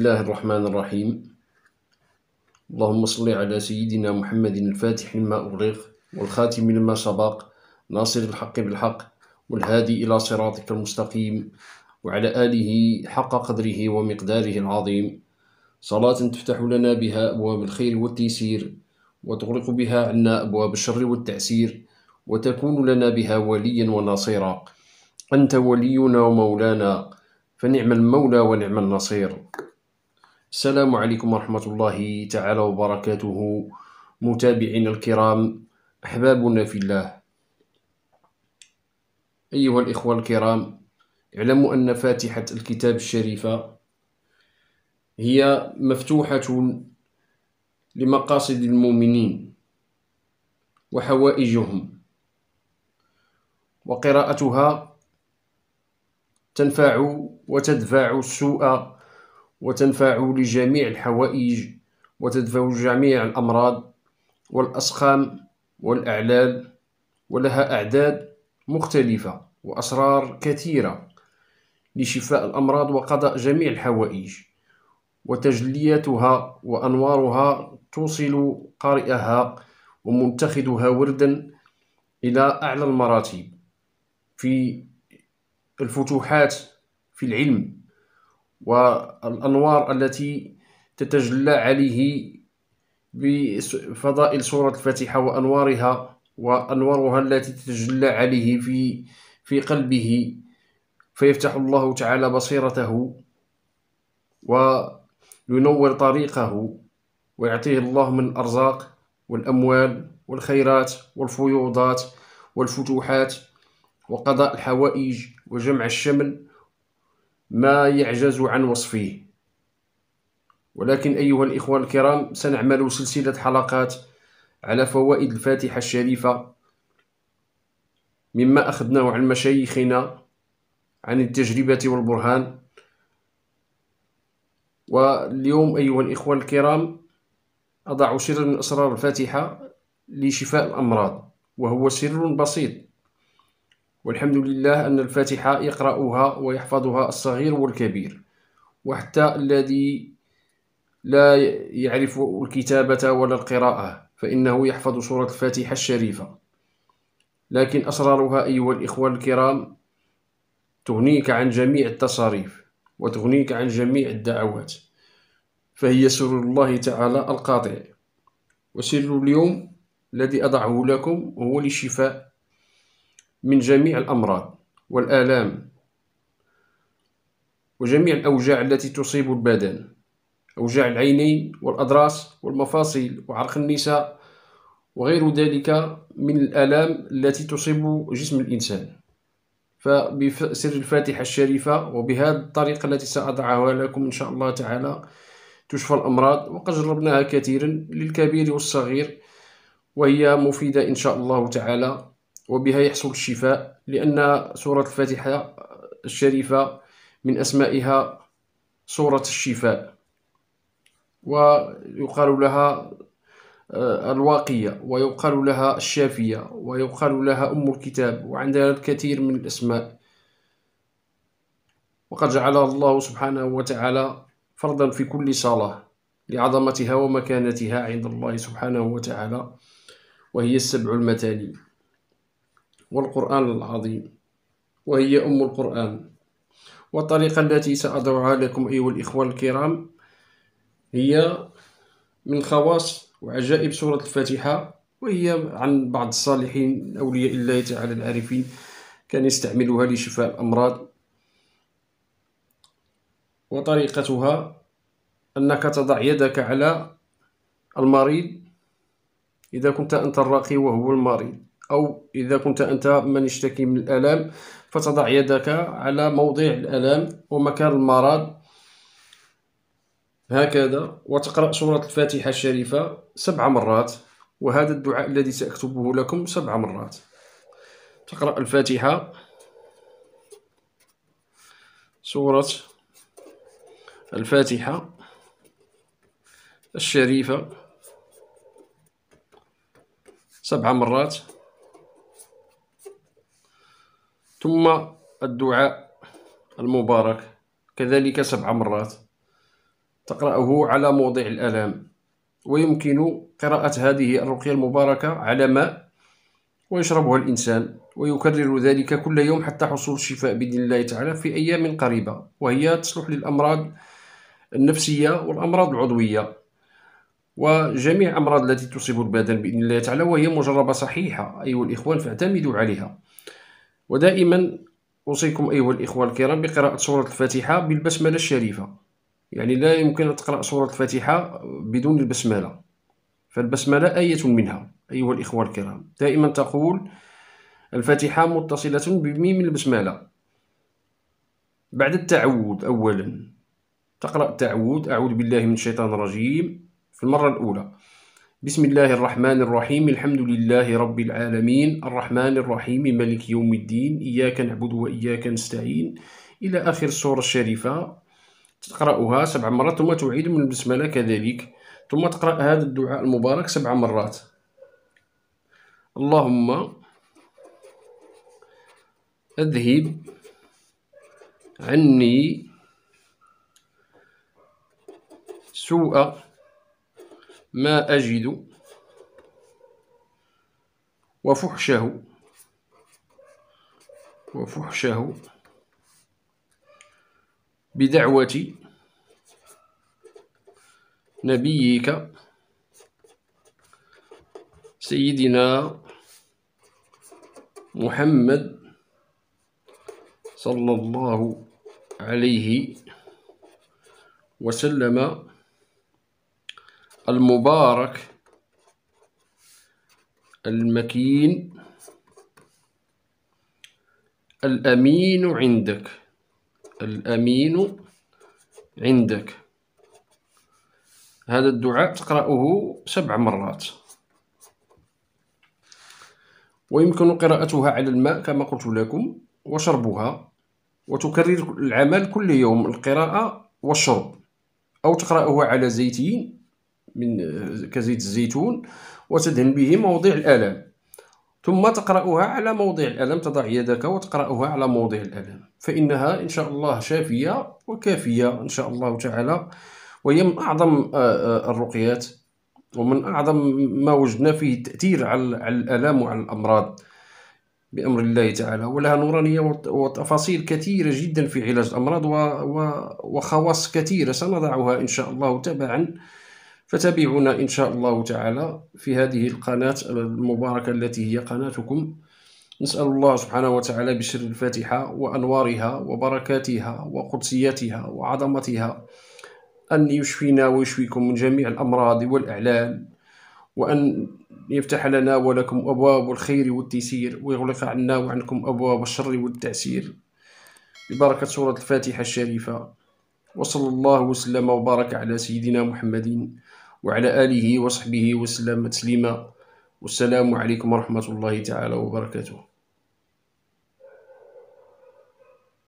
الله الرحمن الرحيم اللهم صل على سيدنا محمد الفاتح لما أغلق والخاتم لما سبق ناصر الحق بالحق والهادي إلى صراطك المستقيم وعلى آله حق قدره ومقداره العظيم صلاة تفتح لنا بها أبواب الخير والتيسير وتغلق بها عنا أبواب الشر والتعسير وتكون لنا بها وليا ونصيرا أنت ولينا ومولانا فنعم المولى ونعم النصير السلام عليكم ورحمة الله تعالى وبركاته متابعينا الكرام أحبابنا في الله أيها الإخوة الكرام اعلموا أن فاتحة الكتاب الشريفة هي مفتوحة لمقاصد المؤمنين وحوائجهم وقراءتها تنفع وتدفع السوء وتنفع لجميع الحوائج وتدفع جميع الأمراض والأسقام والأعلال ولها أعداد مختلفة وأسرار كثيرة لشفاء الأمراض وقضاء جميع الحوائج وتجلياتها وأنوارها توصل قارئها ومنتخذها وردا إلى أعلى المراتب في الفتوحات في العلم والأنوار التي تتجلى عليه بفضائل سورة الفاتحة وأنوارها وأنوارها التي تتجلى عليه في في قلبه فيفتح الله تعالى بصيرته وينور طريقه ويعطيه الله من الأرزاق والأموال والخيرات والفيوضات والفتوحات وقضاء الحوائج وجمع الشمل ما يعجز عن وصفه ولكن أيها الإخوة الكرام سنعمل سلسلة حلقات على فوائد الفاتحة الشريفة مما أخذناه عن مشايخنا عن التجربة والبرهان واليوم أيها الإخوة الكرام أضع سر من أسرار الفاتحة لشفاء الأمراض وهو سر بسيط والحمد لله أن الفاتحة يقرأها ويحفظها الصغير والكبير وحتى الذي لا يعرف الكتابة ولا القراءة فإنه يحفظ سورة الفاتحة الشريفة لكن أسرارها أيها الإخوة الكرام تغنيك عن جميع التصاريف وتغنيك عن جميع الدعوات فهي سر الله تعالى القاطع وسر اليوم الذي أضعه لكم هو للشفاء من جميع الأمراض والآلام وجميع الأوجاع التي تصيب البدن أوجاع العينين والأضراس والمفاصل وعرق النساء وغير ذلك من الآلام التي تصيب جسم الإنسان فبسر الفاتحة الشريفة وبهذه الطريقة التي سأضعها لكم إن شاء الله تعالى تشفى الأمراض وقد جربناها كثيرا للكبير والصغير وهي مفيدة إن شاء الله تعالى وبها يحصل الشفاء لأن سورة الفاتحة الشريفة من أسمائها سورة الشفاء ويقال لها آه، الواقية ويقال لها الشافية ويقال لها أم الكتاب وعندها الكثير من الأسماء وقد جعل الله سبحانه وتعالى فرضا في كل صلاة لعظمتها ومكانتها عند الله سبحانه وتعالى وهي السبع المتالي والقرآن العظيم وهي أم القرآن والطريقة التي سأضعها لكم أيها الإخوة الكرام هي من خواص وعجائب سورة الفاتحة وهي عن بعض الصالحين أولياء الله تعالى العارفين كان يستعملها لشفاء الأمراض وطريقتها أنك تضع يدك على المريض إذا كنت أنت الراقي وهو المريض أو إذا كنت أنت من يشتكي من الألم فتضع يدك على موضع الألم ومكان المرض هكذا وتقرأ سورة الفاتحة الشريفة سبع مرات وهذا الدعاء الذي سأكتبه لكم سبع مرات تقرأ الفاتحة سورة الفاتحة الشريفة سبع مرات ثم الدعاء المبارك كذلك سبع مرات تقرأه على موضع الألام ويمكن قراءة هذه الرقية المباركة على ماء ويشربها الإنسان ويكرر ذلك كل يوم حتى حصول الشفاء بإذن الله تعالى في أيام قريبة وهي تصلح للأمراض النفسية والأمراض العضوية وجميع الأمراض التي تصيب البدن بإذن الله تعالى وهي مجربة صحيحة أيها الإخوان فاعتمدوا عليها ودائما أوصيكم أيها الإخوة الكرام بقراءة سورة الفاتحة بالبسملة الشريفة يعني لا يمكن أن تقرأ سورة الفاتحة بدون البسملة فالبسملة آية منها أيها الإخوة الكرام دائما تقول الفاتحة متصلة بميم البسملة بعد التعود أولا تقرأ التعود أعوذ بالله من الشيطان الرجيم في المرة الأولى بسم الله الرحمن الرحيم الحمد لله رب العالمين الرحمن الرحيم ملك يوم الدين إياك نعبد وإياك نستعين إلى آخر السورة الشريفة تقرأها سبع مرات ثم تعيد من البسملة كذلك ثم تقرأ هذا الدعاء المبارك سبع مرات اللهم أذهب عني سوء ما أجد وفحشه وفحشه بدعوة نبيك سيدنا محمد صلى الله عليه وسلم المبارك المكين الأمين عندك الأمين عندك هذا الدعاء تقرأه سبع مرات ويمكن قراءتها على الماء كما قلت لكم وشربها وتكرر العمل كل يوم القراءة والشرب أو تقرأها على زيتين من كزيت الزيتون وتدهن به موضع الألم ثم تقرأها على موضع الألم تضع يدك وتقرأها على موضع الألم فإنها إن شاء الله شافية وكافية إن شاء الله تعالى وهي من أعظم آه، آه، الرقيات ومن أعظم ما وجدنا فيه التأثير على الألام وعلى الأمراض بأمر الله تعالى ولها نورانية وتفاصيل كثيرة جدا في علاج الأمراض وخواص كثيرة سنضعها إن شاء الله تبعا فتابعونا إن شاء الله تعالى في هذه القناة المباركة التي هي قناتكم نسأل الله سبحانه وتعالى بشر الفاتحة وأنوارها وبركاتها وقدسيتها وعظمتها أن يشفينا ويشفيكم من جميع الأمراض والأعلام وأن يفتح لنا ولكم أبواب الخير والتيسير ويغلق عنا وعنكم أبواب الشر والتعسير ببركة سورة الفاتحة الشريفة وصلى الله وسلم وبارك على سيدنا محمد وعلى آله وصحبه وسلم تسليما والسلام عليكم ورحمة الله تعالى وبركاته